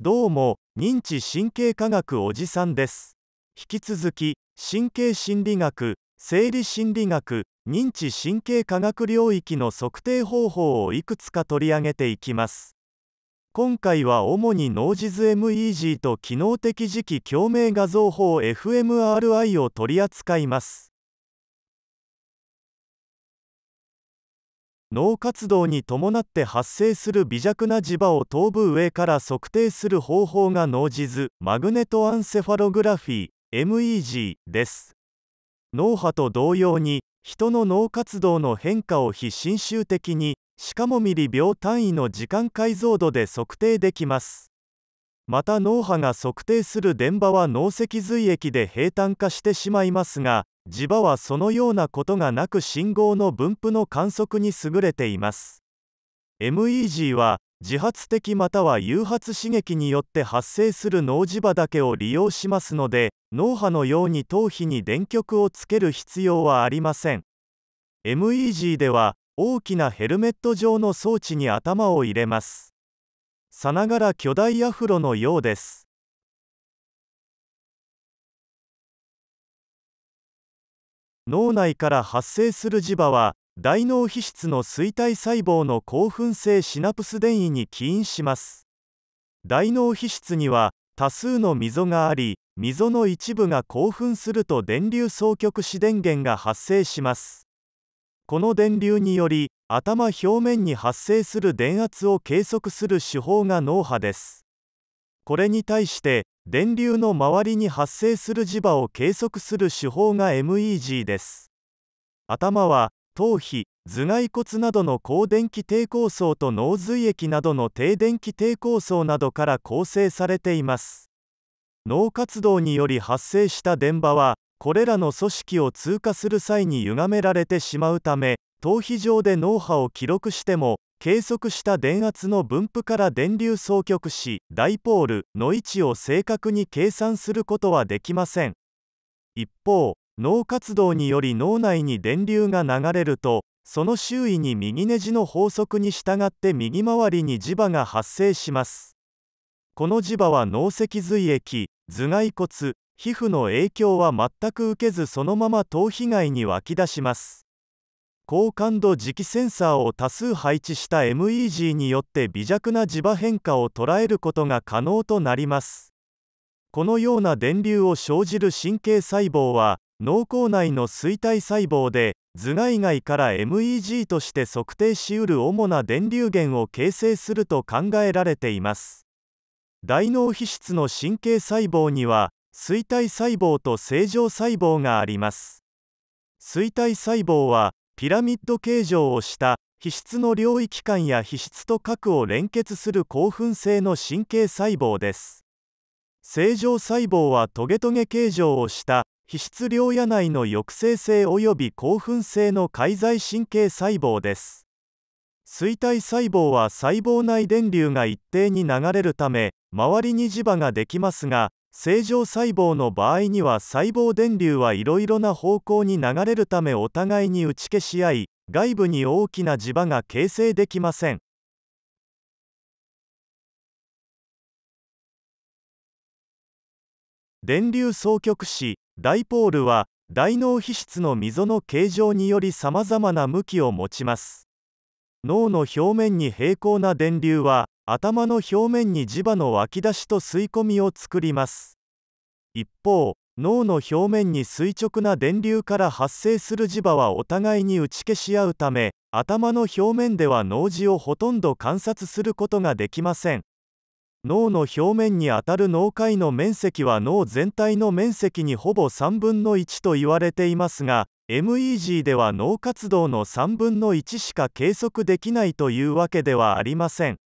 どうも認知神経科学おじさんです引き続き神経心理学生理心理学認知神経科学領域の測定方法をいくつか取り上げていきます今回は主にノージズ MEG と機能的磁気共鳴画像法 fMRI を取り扱います脳活動に伴って発生する微弱な磁場を頭部上から測定する方法が脳地図マグネトアンセファログラフィー MEG です脳波と同様に人の脳活動の変化を非侵襲的にしかもミリ秒単位の時間解像度で測定できますまた脳波が測定する電波は脳脊髄液で平坦化してしまいますが磁場はそのようなことがなく信号の分布の観測に優れています MEG は自発的または誘発刺激によって発生する脳磁場だけを利用しますので脳波のように頭皮に電極をつける必要はありません MEG では大きなヘルメット状の装置に頭を入れますさながら巨大アフロのようです脳内から発生する磁場は大脳皮質の衰退細胞の興奮性シナプス電位に起因します大脳皮質には多数の溝があり溝の一部が興奮すると電流双極子電源が発生しますこの電流により頭表面に発生する電圧を計測する手法が脳波ですこれに対して電流の周りに発生する磁場を計測する手法が MEG です頭は頭皮頭蓋骨などの高電気抵抗層と脳髄液などの低電気抵抗層などから構成されています脳活動により発生した電波はこれらの組織を通過する際に歪められてしまうため頭皮上で脳波を記録しても計測した電圧の分布から電流総極しダイポールの位置を正確に計算することはできません一方脳活動により脳内に電流が流れるとその周囲に右ネジの法則に従って右回りに磁場が発生しますこの磁場は脳脊髄液頭蓋骨皮膚の影響は全く受けずそのまま頭皮外に湧き出します高感度磁気センサーを多数配置した MEG によって微弱な磁場変化を捉えることが可能となりますこのような電流を生じる神経細胞は脳構内の衰体細胞で頭蓋外から MEG として測定しうる主な電流源を形成すると考えられています大脳皮質の神経細胞には衰体細胞と正常細胞があります衰体細胞はピラミッド形状をした皮質の領域間や皮質と核を連結する興奮性の神経細胞です正常細胞はトゲトゲ形状をした皮質領野内の抑制性及び興奮性の介在神経細胞です衰体細胞は細胞内電流が一定に流れるため周りに磁場ができますが正常細胞の場合には細胞電流はいろいろな方向に流れるためお互いに打ち消し合い外部に大きな磁場が形成できません電流双極子ダイポールは大脳皮質の溝の形状によりさまざまな向きを持ちます脳の表面に平行な電流は頭の表面に磁場の湧き出しと吸い込みを作ります一方脳の表面に垂直な電流から発生する磁場はお互いに打ち消し合うため頭の表面では脳磁をほとんど観察することができません脳の表面にあたる脳回の面積は脳全体の面積にほぼ3分の1と言われていますが MEG では脳活動の3分の1しか計測できないというわけではありません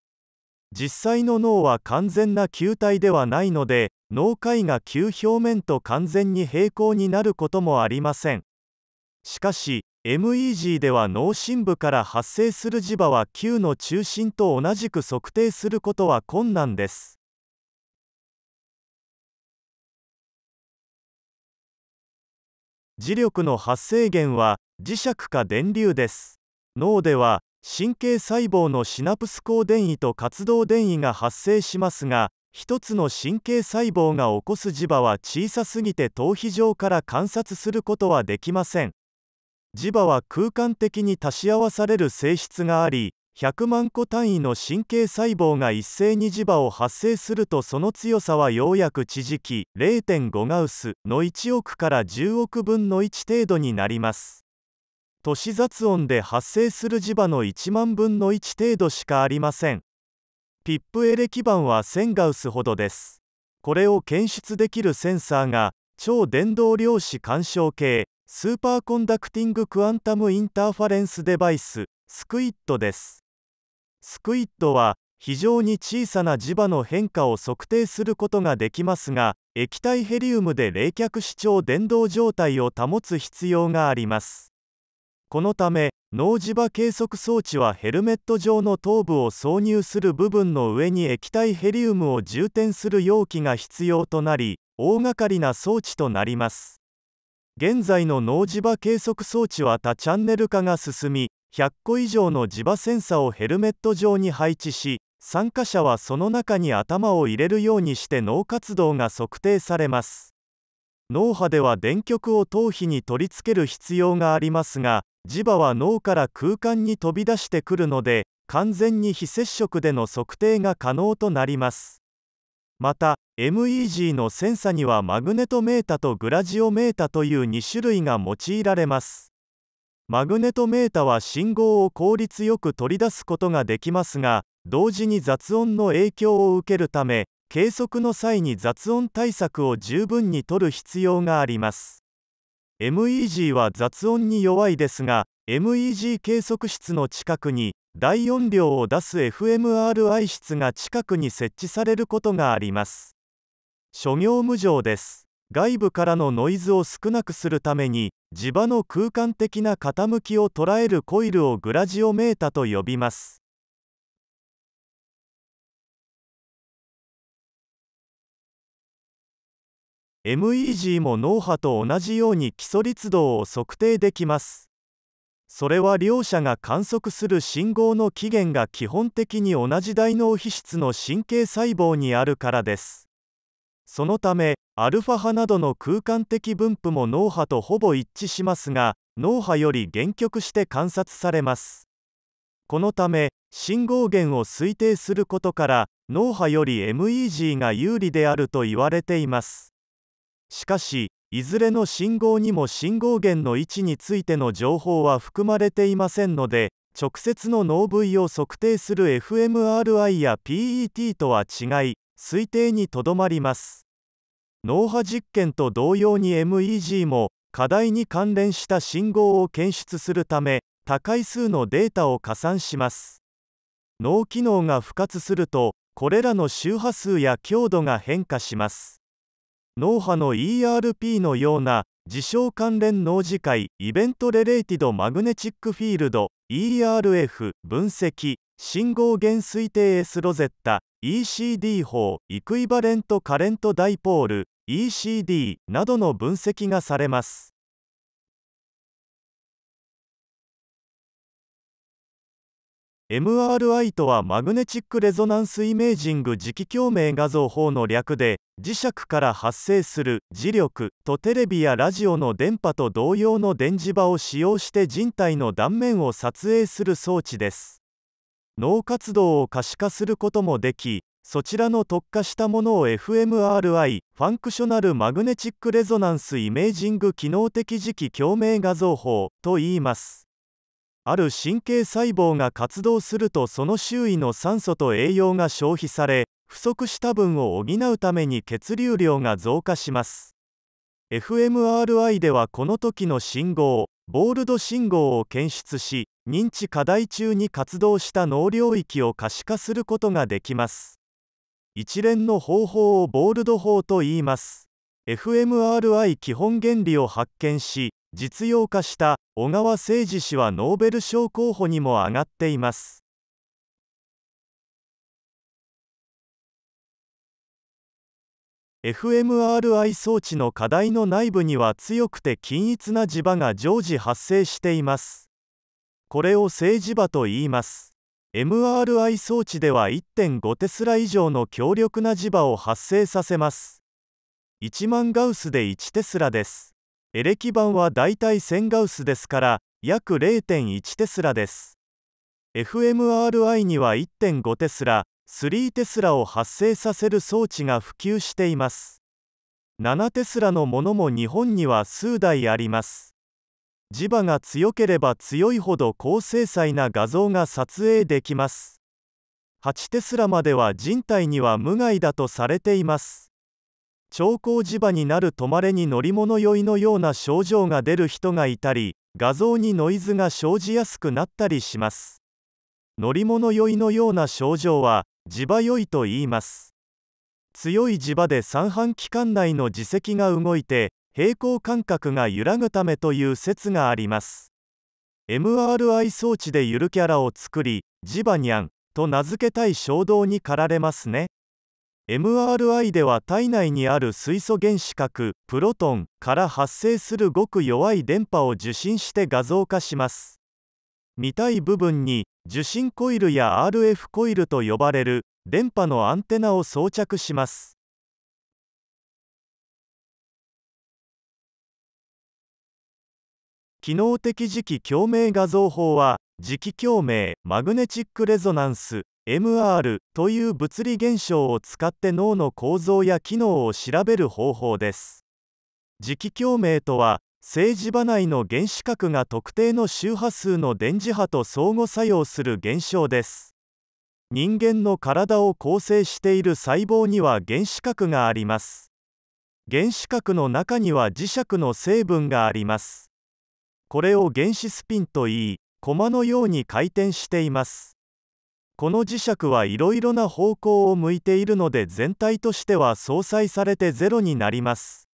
実際の脳は完全な球体ではないので脳界が球表面と完全に平行になることもありませんしかし MEG では脳深部から発生する磁場は球の中心と同じく測定することは困難です磁力の発生源は磁石か電流です脳では神経細胞のシナプス光電位と活動電位が発生しますが一つの神経細胞が起こす磁場は小さすぎて頭皮上から観察することはできません磁場は空間的に足し合わされる性質があり100万個単位の神経細胞が一斉に磁場を発生するとその強さはようやく縮き0.5ガウスの1億から10億分の1程度になります都市雑音で発生する磁場の1万分の1程度しかありませんピップエレ基板は1000ガウスほどですこれを検出できるセンサーが超電導量子干渉系スーパーコンダクティングクアンタムインターファレンスデバイススクイットですスクイットは非常に小さな磁場の変化を測定することができますが液体ヘリウムで冷却視聴電動状態を保つ必要がありますこのため脳磁場計測装置はヘルメット状の頭部を挿入する部分の上に液体ヘリウムを充填する容器が必要となり大掛かりな装置となります現在の脳磁場計測装置は多チャンネル化が進み100個以上の磁場センサをヘルメット上に配置し参加者はその中に頭を入れるようにして脳活動が測定されます脳波では電極を頭皮に取り付ける必要がありますが磁場は脳から空間に飛び出してくるので完全に非接触での測定が可能となりますまた MEG のセンサにはマグネトメータとグラジオメータという2種類が用いられますマグネトメータは信号を効率よく取り出すことができますが同時に雑音の影響を受けるため計測の際に雑音対策を十分にとる必要があります MEG は雑音に弱いですが MEG 計測室の近くに大音量を出す FMRI 室が近くに設置されることがあります諸行無常です外部からのノイズを少なくするために磁場の空間的な傾きを捉えるコイルをグラジオメータと呼びます MEG も脳波と同じように基礎律動を測定できますそれは両者が観測する信号の起源が基本的に同じ大脳皮質の神経細胞にあるからですそのためアルファ波などの空間的分布も脳波とほぼ一致しますが脳波より限局して観察されますこのため信号源を推定することから脳波より MEG が有利であると言われていますしかしいずれの信号にも信号源の位置についての情報は含まれていませんので直接の脳部位を測定する fMRI や PET とは違い推定にとどまります脳波実験と同様に MEG も課題に関連した信号を検出するため多回数のデータを加算します脳機能が不活するとこれらの周波数や強度が変化します脳波の ERP のような事象関連脳次会イベントレレイティドマグネチックフィールド ERF 分析信号源推定 S ロゼッタ ECD 法イクイバレントカレントダイポール ECD などの分析がされます MRI とはマグネチックレゾナンスイメージング磁気共鳴画像法の略で磁石から発生する磁力とテレビやラジオの電波と同様の電磁場を使用して人体の断面を撮影する装置です脳活動を可視化することもできそちらの特化したものを FMRI ファンクショナルマグネチックレゾナンスイメージング機能的磁気共鳴画像法と言いますある神経細胞が活動するとその周囲の酸素と栄養が消費され不足した分を補うために血流量が増加します fMRI ではこの時の信号ボールド信号を検出し認知課題中に活動した脳領域を可視化することができます一連の方法をボールド法と言います fMRI 基本原理を発見し実用化した小川誠二氏はノーベル賞候補にも挙がっています FMRI 装置の課題の内部には強くて均一な磁場が常時発生していますこれを正磁場と言います MRI 装置では1.5テスラ以上の強力な磁場を発生させます1万ガウスで1テスラですエレキ板はだいたい1000ガウスですから約0.1テスラです FMRI には1.5テスラ3テスラを発生させる装置が普及しています7テスラのものも日本には数台あります磁場が強ければ強いほど高精細な画像が撮影できます8テスラまでは人体には無害だとされています長光磁場になる止まれに乗り物酔いのような症状が出る人がいたり画像にノイズが生じやすくなったりします乗り物酔いのような症状は磁場酔いと言います強い磁場で三半規管内の磁石が動いて平衡感覚が揺らぐためという説があります MRI 装置でゆるキャラを作り磁場にゃんと名付けたい衝動に駆られますね MRI では体内にある水素原子核プロトンから発生するごく弱い電波を受信して画像化します見たい部分に受信コイルや RF コイルと呼ばれる電波のアンテナを装着します機能的磁気共鳴画像法は磁気共鳴マグネチックレゾナンス MR という物理現象を使って脳の構造や機能を調べる方法です磁気共鳴とは政治場内の原子核が特定の周波数の電磁波と相互作用する現象です人間の体を構成している細胞には原子核があります原子核の中には磁石の成分がありますこれを原子スピンといい駒のように回転していますこの磁石はいろいろな方向を向いているので全体としては相殺されてゼロになります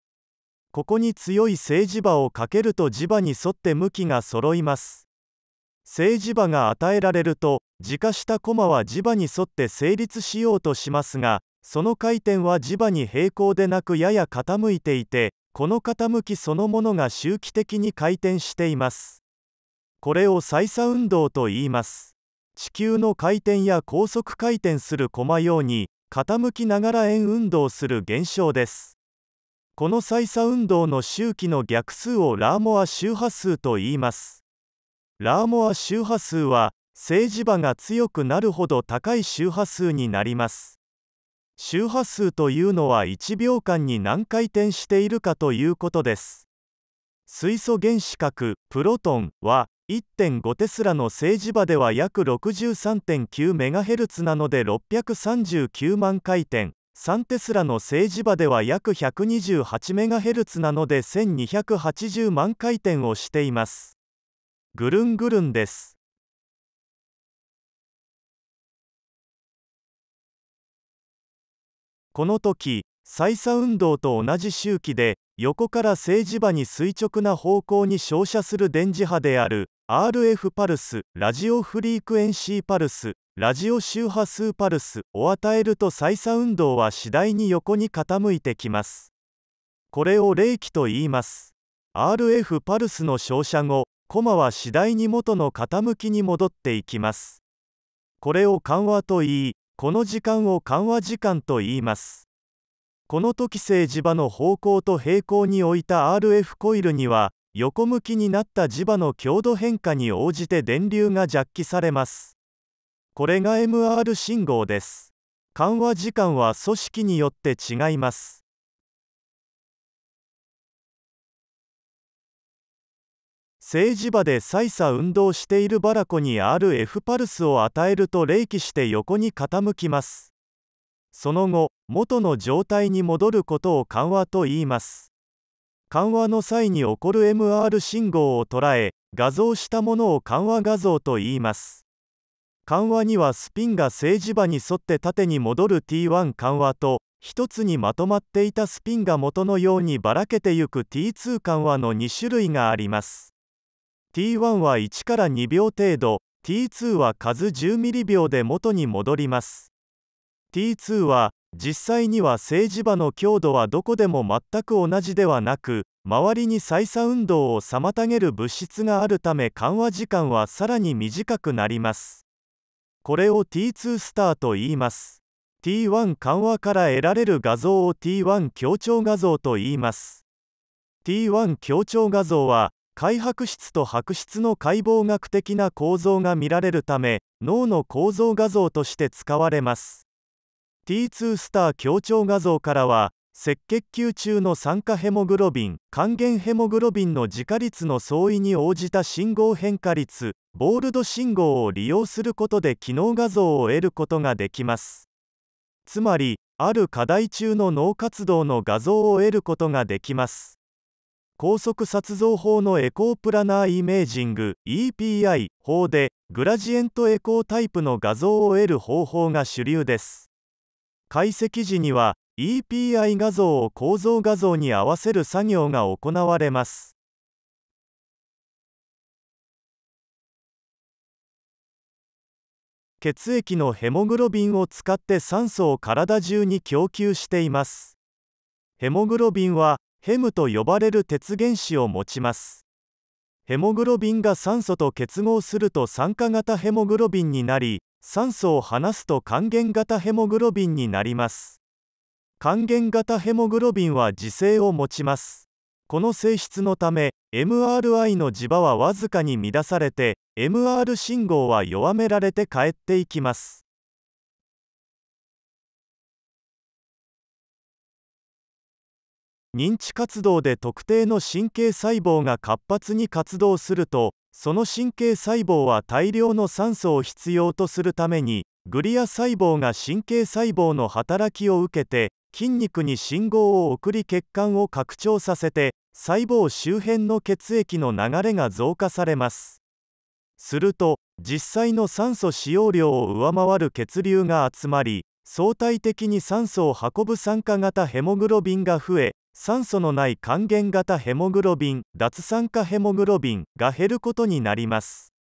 ここに強い正磁場をかけると磁場に沿って向きが揃います正磁場が与えられると磁化したコマは磁場に沿って成立しようとしますがその回転は磁場に平行でなくやや傾いていてこの傾きそのものが周期的に回転していますこれを再三運動と言います地球の回転や高速回転する駒ように傾きながら円運動する現象ですこの再差運動の周期の逆数をラーモア周波数と言いますラーモア周波数は政治場が強くなるほど高い周波数になります周波数というのは1秒間に何回転しているかということです水素原子核プロトンは1.5テスラの政治場では約6 3 9ヘルツなので639万回転3テスラの政治場では約1 2 8ヘルツなので1280万回転をしていますぐるんぐるんですこの時再差運動と同じ周期で横から政治場に垂直な方向に照射する電磁波である RF パルス、ラジオフリークエンシーパルス、ラジオ周波数パルスを与えると再三運動は次第に横に傾いてきます。これを冷気と言います。RF パルスの照射後、コマは次第に元の傾きに戻っていきます。これを緩和と言い、この時間を緩和時間と言います。この時政磁場の方向と平行に置いた RF コイルには、横向きになった磁場の強度変化に応じて電流がジャッキされますこれが MR 信号です緩和時間は組織によって違います静磁場で再差運動しているバラコに RF パルスを与えると冷気して横に傾きますその後元の状態に戻ることを緩和と言います緩和の際に起こる MR 信号を捉え画像したものを緩和画像と言います緩和にはスピンが政治場に沿って縦に戻る T1 緩和と1つにまとまっていたスピンが元のようにばらけてゆく T2 緩和の2種類があります T1 は1から2秒程度 T2 は数10ミリ秒で元に戻ります T2 は実際には政治場の強度はどこでも全く同じではなく周りに再三運動を妨げる物質があるため緩和時間はさらに短くなりますこれを T2 スターと言います T1 緩和から得られる画像を T1 強調画像と言います T1 強調画像は開白質と白質の解剖学的な構造が見られるため脳の構造画像として使われます T2 スター強調画像からは赤血球中の酸化ヘモグロビン還元ヘモグロビンの自家率の相違に応じた信号変化率ボールド信号を利用することで機能画像を得ることができますつまりある課題中の脳活動の画像を得ることができます高速殺像法のエコープラナーイメージング EPI 法でグラジエントエコータイプの画像を得る方法が主流です解析時には EPI 画像を構造画像に合わせる作業が行われます。血液のヘモグロビンを使って酸素を体中に供給しています。ヘモグロビンはヘムと呼ばれる鉄原子を持ちます。ヘモグロビンが酸素と結合すると酸化型ヘモグロビンになり酸素を離すと還元型ヘモグロビンになります還元型ヘモグロビンは磁性を持ちますこの性質のため MRI の磁場はわずかに乱されて MR 信号は弱められて帰っていきます認知活動で特定の神経細胞が活発に活動するとその神経細胞は大量の酸素を必要とするためにグリア細胞が神経細胞の働きを受けて筋肉に信号を送り血管を拡張させて細胞周辺の血液の流れが増加されますすると実際の酸素使用量を上回る血流が集まり相対的に酸素を運ぶ酸化型ヘモグロビンが増え酸素のない還元型ヘモグロビン脱酸化ヘモグロビンが減ることになります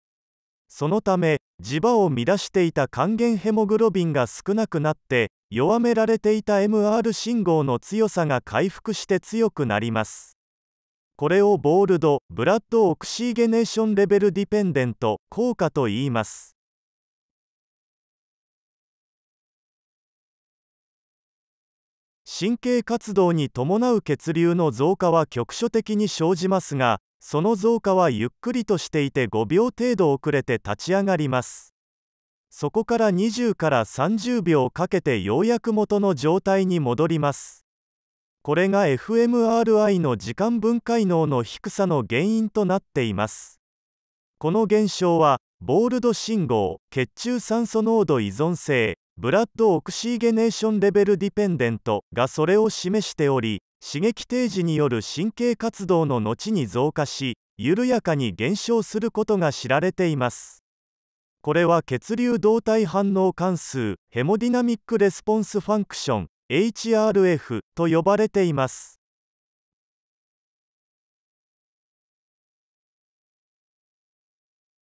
そのため磁場を乱していた還元ヘモグロビンが少なくなって弱められていた MR 信号の強さが回復して強くなりますこれをボールドブラッドオクシーゲネーションレベルディペンデント効果と言います神経活動に伴う血流の増加は局所的に生じますがその増加はゆっくりとしていて5秒程度遅れて立ち上がりますそこから20から30秒かけてようやく元の状態に戻りますこれが fMRI の時間分解能の低さの原因となっていますこの現象はボールド信号血中酸素濃度依存性ブラッドオクシーゲネーションレベルディペンデントがそれを示しており刺激提示による神経活動の後に増加し緩やかに減少することが知られていますこれは血流動態反応関数ヘモディナミック・レスポンス・ファンクション HRF と呼ばれています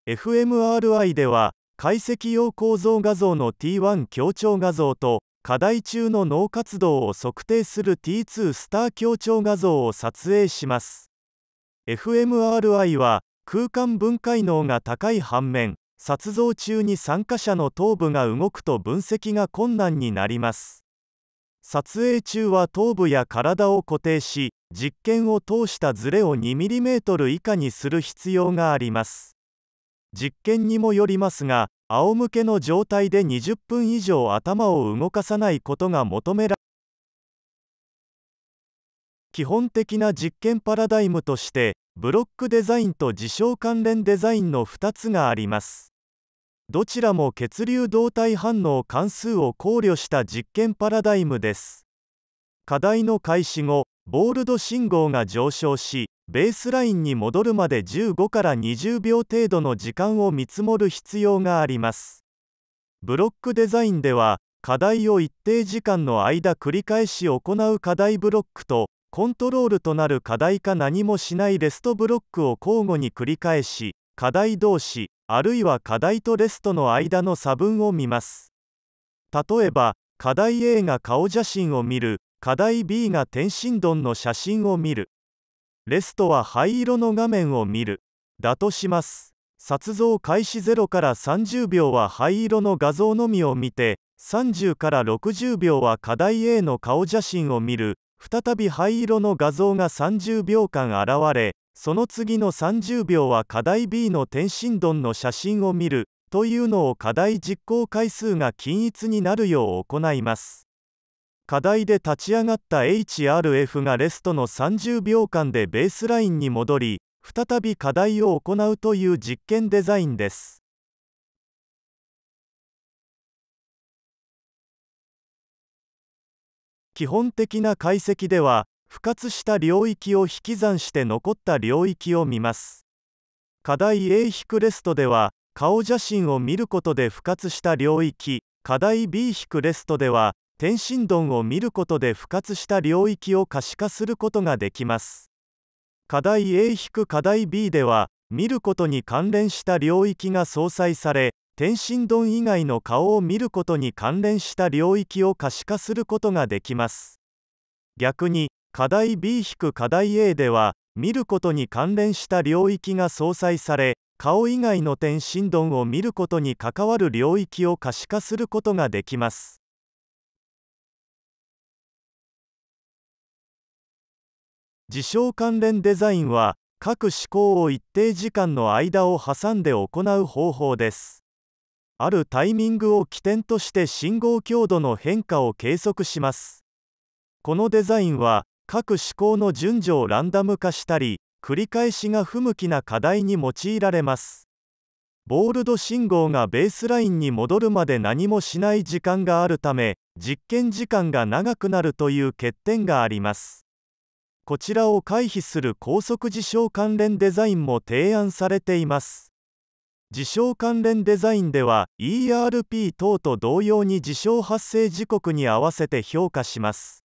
FMRI では解析用構造画像の T1 強調画像と課題中の脳活動を測定する T2 スター強調画像を撮影します FMRI は空間分解能が高い反面撮像中に参加者の頭部が動くと分析が困難になります撮影中は頭部や体を固定し実験を通したズレを 2mm 以下にする必要があります実験にもよりますが仰向けの状態で20分以上頭を動かさないことが求められ基本的な実験パラダイムとしてブロックデザインと事象関連デザインの2つがありますどちらも血流動態反応関数を考慮した実験パラダイムです課題の開始後ボールド信号が上昇しベースラインに戻るまで15から20秒程度の時間を見積もる必要がありますブロックデザインでは課題を一定時間の間繰り返し行う課題ブロックとコントロールとなる課題か何もしないレストブロックを交互に繰り返し課題同士あるいは課題とレストの間の差分を見ます例えば課題 A が顔写真を見る課題 B が天津丼の写真を見るレストは灰色の画面を見るだとします撮像開始0から30秒は灰色の画像のみを見て30から60秒は課題 A の顔写真を見る再び灰色の画像が30秒間現れその次の30秒は課題 B の天津丼の写真を見るというのを課題実行回数が均一になるよう行います課題で立ち上がった HRF がレストの30秒間でベースラインに戻り再び課題を行うという実験デザインです基本的な解析では不活した領域を引き算して残った領域を見ます課題 A 引くレストでは顔写真を見ることで不活した領域課題 B 引くレストでは天津丼を見ることで復活した領域を可視化することができます課題 A- 課題 B では見ることに関連した領域が相殺され天津丼以外の顔を見ることに関連した領域を可視化することができます逆に課題 B- 課題 A では見ることに関連した領域が相殺され顔以外の天津丼を見ることに関わる領域を可視化することができます事象関連デザインは各思考を一定時間の間を挟んで行う方法ですあるタイミングを起点として信号強度の変化を計測しますこのデザインは各思考の順序をランダム化したり繰り返しが不向きな課題に用いられますボールド信号がベースラインに戻るまで何もしない時間があるため実験時間が長くなるという欠点がありますこちらを回避する高速事象関連デザインも提案されています事象関連デザインでは ERP 等と同様に事象発生時刻に合わせて評価します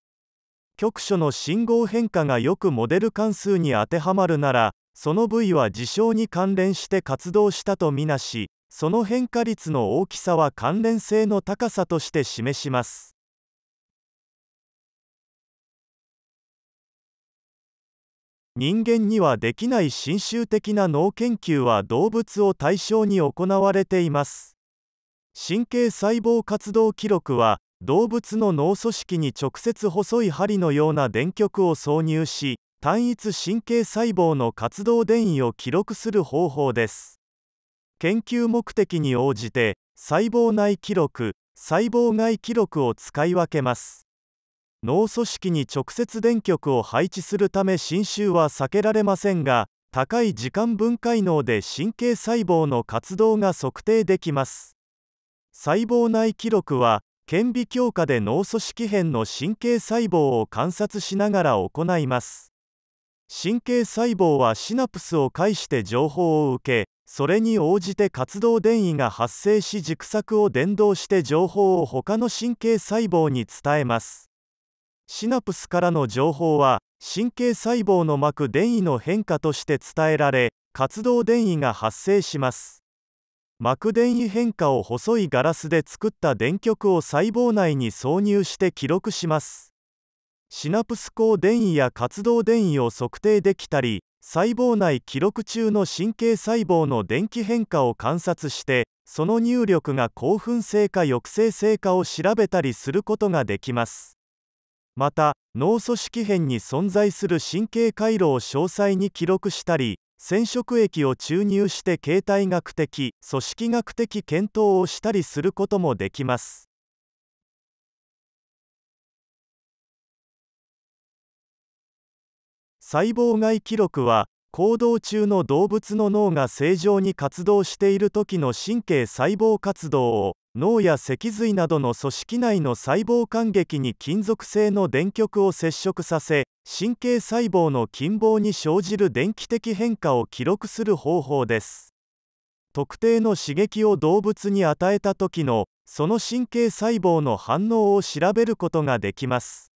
局所の信号変化がよくモデル関数に当てはまるならその部位は事象に関連して活動したとみなしその変化率の大きさは関連性の高さとして示します人間にはできない侵襲的な脳研究は動物を対象に行われています神経細胞活動記録は動物の脳組織に直接細い針のような電極を挿入し単一神経細胞の活動電位を記録する方法です研究目的に応じて細胞内記録細胞外記録を使い分けます脳組織に直接電極を配置するため侵襲は避けられませんが高い時間分解能で神経細胞の活動が測定できます細胞内記録は顕微鏡下で脳組織片の神経細胞を観察しながら行います神経細胞はシナプスを介して情報を受けそれに応じて活動電位が発生し軸索を伝導して情報を他の神経細胞に伝えますシナプスからの情報は神経細胞の膜電位の変化として伝えられ活動電位が発生します膜電位変化を細いガラスで作った電極を細胞内に挿入して記録しますシナプス光電位や活動電位を測定できたり細胞内記録中の神経細胞の電気変化を観察してその入力が興奮性か抑制性かを調べたりすることができますまた脳組織片に存在する神経回路を詳細に記録したり染色液を注入して形態学的組織学的検討をしたりすることもできます細胞外記録は行動中の動物の脳が正常に活動している時の神経細胞活動を脳や脊髄などの組織内の細胞間激に金属製の電極を接触させ神経細胞の近傍に生じる電気的変化を記録する方法です特定の刺激を動物に与えた時のその神経細胞の反応を調べることができます